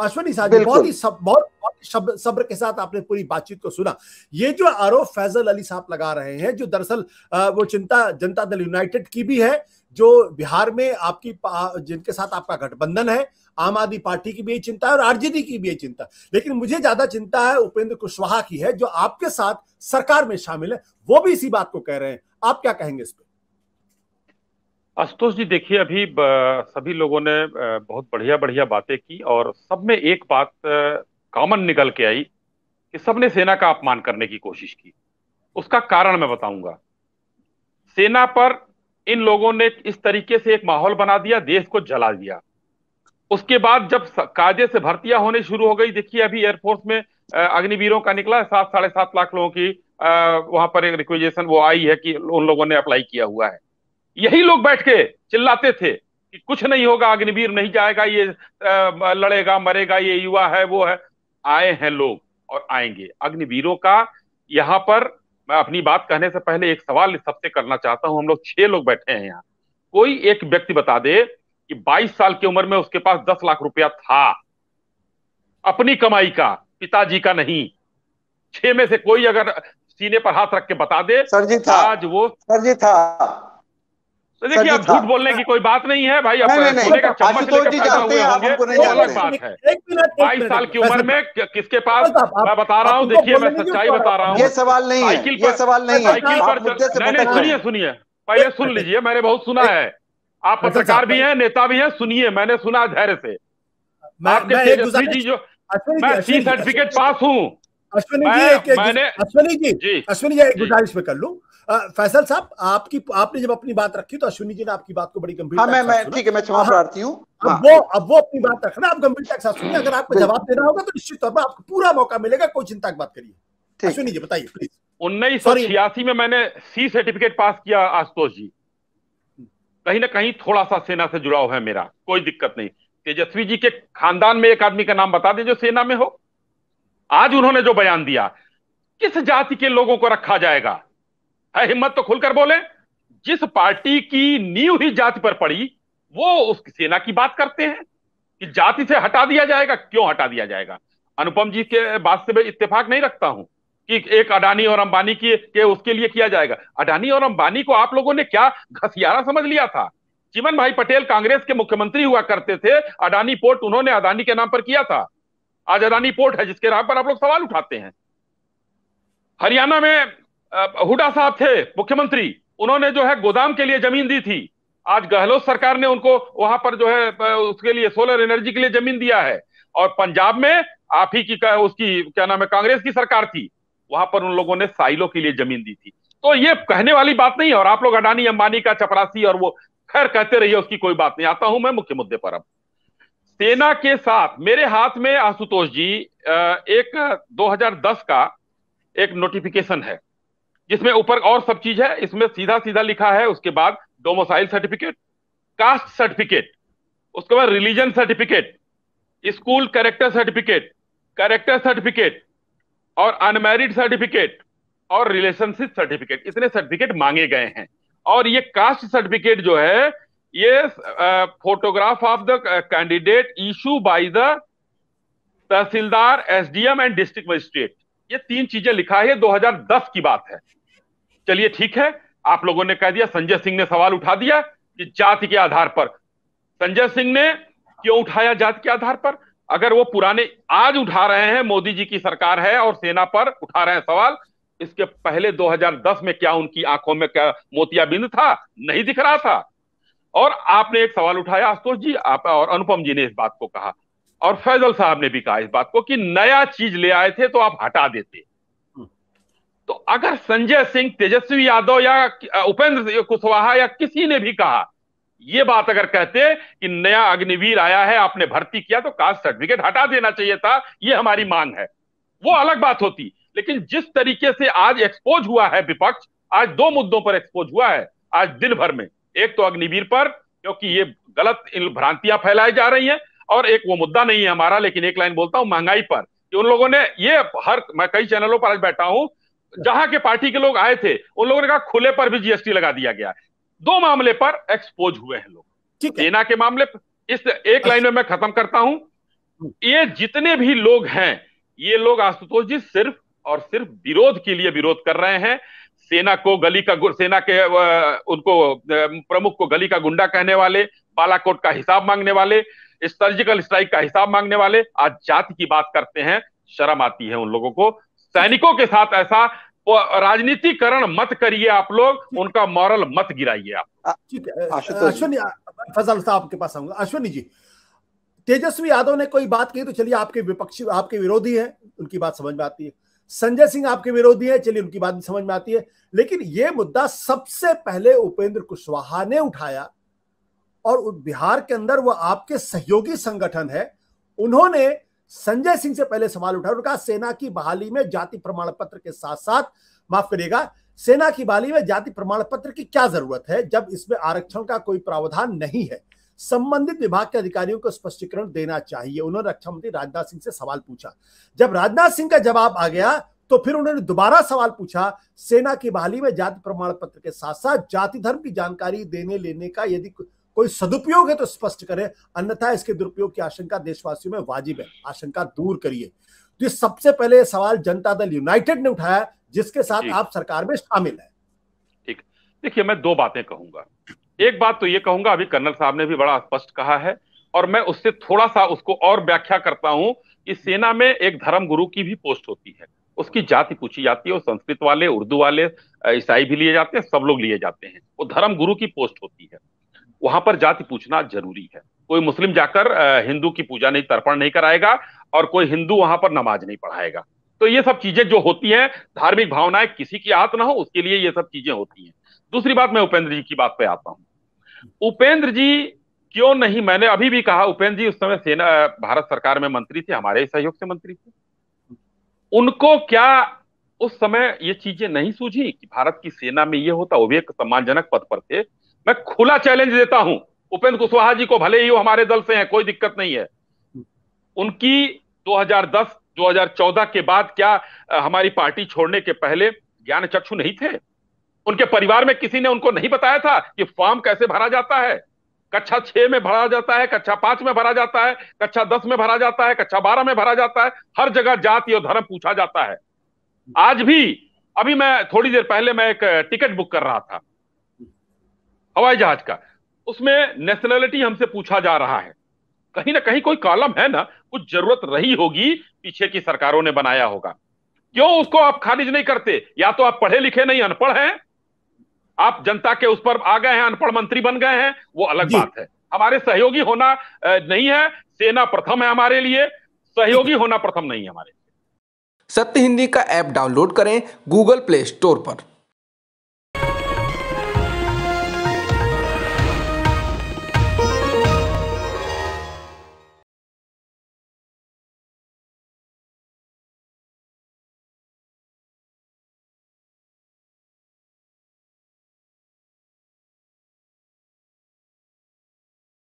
अश्वनी साहब बहुत ही सब बहुत सब्र के साथ आपने पूरी बातचीत को सुना ये जो आरोप फैजल अली साहब लगा रहे हैं जो दरअसल वो चिंता जनता दल यूनाइटेड की भी है जो बिहार में आपकी जिनके साथ आपका गठबंधन है आम आदमी पार्टी की भी ये चिंता है और आरजेडी की भी ये चिंता लेकिन मुझे ज्यादा चिंता है उपेंद्र कुशवाहा की है जो आपके साथ सरकार में शामिल है वो भी इसी बात को कह रहे हैं आप क्या कहेंगे इस पर आशुतोष जी देखिए अभी सभी लोगों ने बहुत बढ़िया बढ़िया बातें की और सब में एक बात कॉमन निकल के आई कि सबने सेना का अपमान करने की कोशिश की उसका कारण मैं बताऊंगा सेना पर इन लोगों ने इस तरीके से एक माहौल बना दिया देश को जला दिया उसके बाद जब काजे से भर्तियां होने शुरू हो गई देखिए अभी एयरफोर्स में अग्निवीरों का निकला सात साढ़े सात लाख लोगों की वहां पर एक रिक्वेजेशन वो आई है कि उन लोगों ने अप्लाई किया हुआ है यही लोग बैठ के चिल्लाते थे कि कुछ नहीं होगा अग्निवीर नहीं जाएगा ये लड़ेगा मरेगा ये युवा है वो है आए हैं लोग और आएंगे अग्निवीरों का यहाँ पर मैं अपनी बात कहने से पहले एक सवाल सबसे करना चाहता हूँ हम लोग छह लोग बैठे हैं यहाँ कोई एक व्यक्ति बता दे कि 22 साल की उम्र में उसके पास 10 लाख रुपया था अपनी कमाई का पिताजी का नहीं छह में से कोई अगर सीने पर हाथ रख के बता दे सर जी था आज वो सर जी था तो देखिए आप झूठ हाँ। बोलने की कोई बात नहीं है भाई बाईस साल की उम्र में किसके पास मैं बता रहा हूँ तो देखिए मैं सच्चाई बता रहा हूँ सवाल नहीं साइकिल सवाल नहीं साइकिल पर सुनिए सुनिए पहले सुन लीजिए मैंने बहुत सुना है आप पत्रकार भी हैं नेता भी हैं सुनिए मैंने सुना धैर्य से आपके मैं सी सर्टिफिकेट पास हूँ अश्विनी जी एक अश्विनी जी अश्विनी जी एक गुजारिश में कर लू फैसल साहब आपकी आपने जब अपनी बात रखी तो अश्विनी जी ने आपकी बात को बड़ी गंभीर हाँ, मैं मैं ठीक है मैं क्षमा हाँ। प्रार्थी हूँ अब हाँ। वो अब वो अपनी बात रखना आप गंभीर के साथ सुनिए अगर आपको जवाब देना होगा तो निश्चित तौर पर आपको पूरा मौका मिलेगा कोई चिंता की बात करिए अश्विनी जी बताइए प्लीज उन्नीस सौ में मैंने सी सर्टिफिकेट पास किया आशुतोष जी कहीं ना कहीं थोड़ा सा सेना से जुड़ाव है मेरा कोई दिक्कत नहीं तेजस्वी जी के खानदान में एक आदमी का नाम बता दें जो सेना में हो आज उन्होंने जो बयान दिया किस जाति के लोगों को रखा जाएगा है हिम्मत तो खुलकर बोले जिस पार्टी की नींव ही जाति पर पड़ी वो उस सेना की बात करते हैं कि जाति से हटा दिया जाएगा क्यों हटा दिया जाएगा अनुपम जी के बात से मैं इत्तेफाक नहीं रखता हूं कि एक अडानी और अंबानी की के उसके लिए किया जाएगा अडानी और अंबानी को आप लोगों ने क्या घसियारा समझ लिया था चिमन भाई पटेल कांग्रेस के मुख्यमंत्री हुआ करते थे अडानी पोर्ट उन्होंने अडानी के नाम पर किया था आज अदानी पोर्ट है जिसके नाम पर आप लोग सवाल उठाते हैं हरियाणा में हुडा साहब थे मुख्यमंत्री उन्होंने जो है गोदाम के लिए जमीन दी थी आज गहलोत सरकार ने उनको वहां पर जो है उसके लिए सोलर एनर्जी के लिए जमीन दिया है और पंजाब में आप ही की उसकी क्या नाम है कांग्रेस की सरकार थी वहां पर उन लोगों ने साइलो के लिए जमीन दी थी तो ये कहने वाली बात नहीं है और आप लोग अडानी अंबानी का चपरासी और वो खैर कहते रहिए उसकी कोई बात नहीं आता हूं मैं मुख्य मुद्दे पर अब सेना के साथ मेरे हाथ में आशुतोष जी एक 2010 का एक नोटिफिकेशन है जिसमें ऊपर और सब चीज है इसमें सीधा सीधा लिखा है उसके बाद डोमोसाइल सर्टिफिकेट कास्ट सर्टिफिकेट उसके बाद religion certificate school character certificate character certificate और अनमेरिड सर्टिफिकेट और रिलेशनशिप सर्टिफिकेट इतने सर्टिफिकेट मांगे गए हैं और ये कास्ट सर्टिफिकेट जो है ये photograph of the candidate issue by the tehsildar SDM and district magistrate ये तीन चीजें लिखा है 2010 की बात है चलिए ठीक है आप लोगों ने कह दिया संजय सिंह ने सवाल उठा दिया कि जाति के आधार पर संजय सिंह ने क्यों उठाया जाति के आधार पर अगर वो पुराने आज उठा रहे हैं मोदी जी की सरकार है और सेना पर उठा रहे हैं सवाल इसके पहले 2010 में क्या उनकी आंखों में क्या मोतियाबिंद था नहीं दिख रहा था और आपने एक सवाल उठाया आशुतोष जी आप और अनुपम जी ने इस बात को कहा और फैजल साहब ने भी कहा इस बात को कि नया चीज ले आए थे तो आप हटा देते हम्म। तो अगर संजय सिंह तेजस्वी यादव या उपेंद्र कुशवाहा या किसी ने भी कहा ये बात अगर कहते कि नया अग्निवीर आया है आपने भर्ती किया तो कास्ट सर्टिफिकेट हटा देना चाहिए था ये हमारी मांग है वो अलग बात होती लेकिन जिस तरीके से आज एक्सपोज हुआ है विपक्ष आज दो मुद्दों पर एक्सपोज हुआ है आज दिन भर में एक तो अग्निवीर पर क्योंकि ये गलत भ्रांतियां फैलाई जा रही हैं और एक वो मुद्दा नहीं है हमारा लेकिन एक लाइन बोलता हूँ महंगाई पर कि उन लोगों ने ये हर मैं कई चैनलों पर आज बैठा हूं जहां के पार्टी के लोग आए थे उन लोगों ने कहा खुले पर भी जीएसटी लगा दिया गया दो मामले पर एक्सपोज हुए हैं लोग सेना के मामले पर इस एक लाइन में मैं खत्म करता हूं ये जितने भी लोग हैं ये लोग आशुतोष जी सिर्फ और सिर्फ विरोध के लिए विरोध कर रहे हैं सेना को गली का सेना के उनको प्रमुख को गली का गुंडा कहने वाले बालाकोट का हिसाब मांगने वाले सर्जिकल स्ट्राइक का हिसाब मांगने वाले आज जाति की बात करते हैं शर्म आती है उन लोगों को सैनिकों के साथ ऐसा राजनीतिकरण मत करिए आप लोग उनका मॉरल मत गिराइए आप अश्विनी फजल साहब के पास आऊंगा अश्विनी जी तेजस्वी यादव ने कोई बात कही तो चलिए आपके विपक्षी आपके विरोधी है उनकी बात समझ में आती है संजय सिंह आपके विरोधी है चलिए उनकी बात समझ में आती है लेकिन यह मुद्दा सबसे पहले उपेंद्र कुशवाहा ने उठाया और बिहार के अंदर वह आपके सहयोगी संगठन है उन्होंने संजय सिंह से पहले सवाल उठाया उन्होंने कहा सेना की बहाली में जाति प्रमाण पत्र के साथ साथ माफ करिएगा सेना की बहाली में जाति प्रमाण पत्र की क्या जरूरत है जब इसमें आरक्षण का कोई प्रावधान नहीं है संबंधित विभाग के अधिकारियों को स्पष्टीकरण देना चाहिए उन्होंने रक्षा मंत्री राजनाथ सिंह से सवाल पूछा जब राजनाथ सिंह का जवाब आ गया तो फिर उन्होंने दोबारा सवाल पूछा सेना की बहाली में जाति प्रमाण पत्र के साथ साथ जाति धर्म की जानकारी देने लेने का यदि कोई सदुपयोग है तो स्पष्ट करें अन्यथा इसके दुरुपयोग की आशंका देशवासियों में वाजिब है आशंका दूर करिए तो सबसे पहले सवाल जनता दल यूनाइटेड ने उठाया जिसके साथ आप सरकार में शामिल है ठीक देखिए मैं दो बातें कहूंगा एक बात तो ये कहूंगा अभी कर्नल साहब ने भी बड़ा स्पष्ट कहा है और मैं उससे थोड़ा सा उसको और व्याख्या करता हूं कि सेना में एक धर्म गुरु की भी पोस्ट होती है उसकी जाति पूछी जाती है संस्कृत वाले उर्दू वाले ईसाई भी लिए जाते हैं सब लोग लिए जाते हैं वो धर्म गुरु की पोस्ट होती है वहां पर जाति पूछना जरूरी है कोई मुस्लिम जाकर हिंदू की पूजा नहीं तर्पण नहीं कराएगा और कोई हिंदू वहां पर नमाज नहीं पढ़ाएगा तो ये सब चीजें जो होती हैं धार्मिक भावनाएं किसी की आहत ना हो उसके लिए ये सब चीजें होती हैं दूसरी बात मैं उपेंद्र जी की बात पे आता हूं उपेंद्र जी क्यों नहीं मैंने अभी भी कहा उपेंद्र जी उस समय सेना भारत सरकार में मंत्री थे हमारे सहयोग से मंत्री थे उनको क्या उस समय ये चीजें नहीं सूझी कि भारत की सेना में ये होता वो भी एक सम्मानजनक पद पर थे मैं खुला चैलेंज देता हूं उपेंद्र कुशवाहा जी को भले ही वो हमारे दल से हैं कोई दिक्कत नहीं है उनकी 2010 2014 के बाद क्या हमारी पार्टी छोड़ने के पहले ज्ञान चक्षु नहीं थे उनके परिवार में किसी ने उनको नहीं बताया था कि फॉर्म कैसे भरा जाता है कक्षा छह में भरा जाता है कक्षा पांच में भरा जाता है कक्षा दस में भरा जाता है कक्षा बारह में भरा जाता है हर जगह जाति और धर्म पूछा जाता है आज भी अभी मैं थोड़ी देर पहले मैं एक टिकट बुक कर रहा था हवाई जहाज का उसमें नेशनलिटी हमसे पूछा जा रहा है कहीं ना कहीं कोई कॉलम है ना कुछ जरूरत रही होगी पीछे की सरकारों ने बनाया होगा क्यों उसको आप खारिज नहीं करते या तो आप पढ़े लिखे नहीं अनपढ़ हैं आप जनता के उस पर आ गए हैं अनपढ़ मंत्री बन गए हैं वो अलग बात है हमारे सहयोगी होना नहीं है सेना प्रथम है हमारे लिए सहयोगी होना प्रथम नहीं है हमारे सत्य हिंदी का ऐप डाउनलोड करें गूगल प्ले स्टोर पर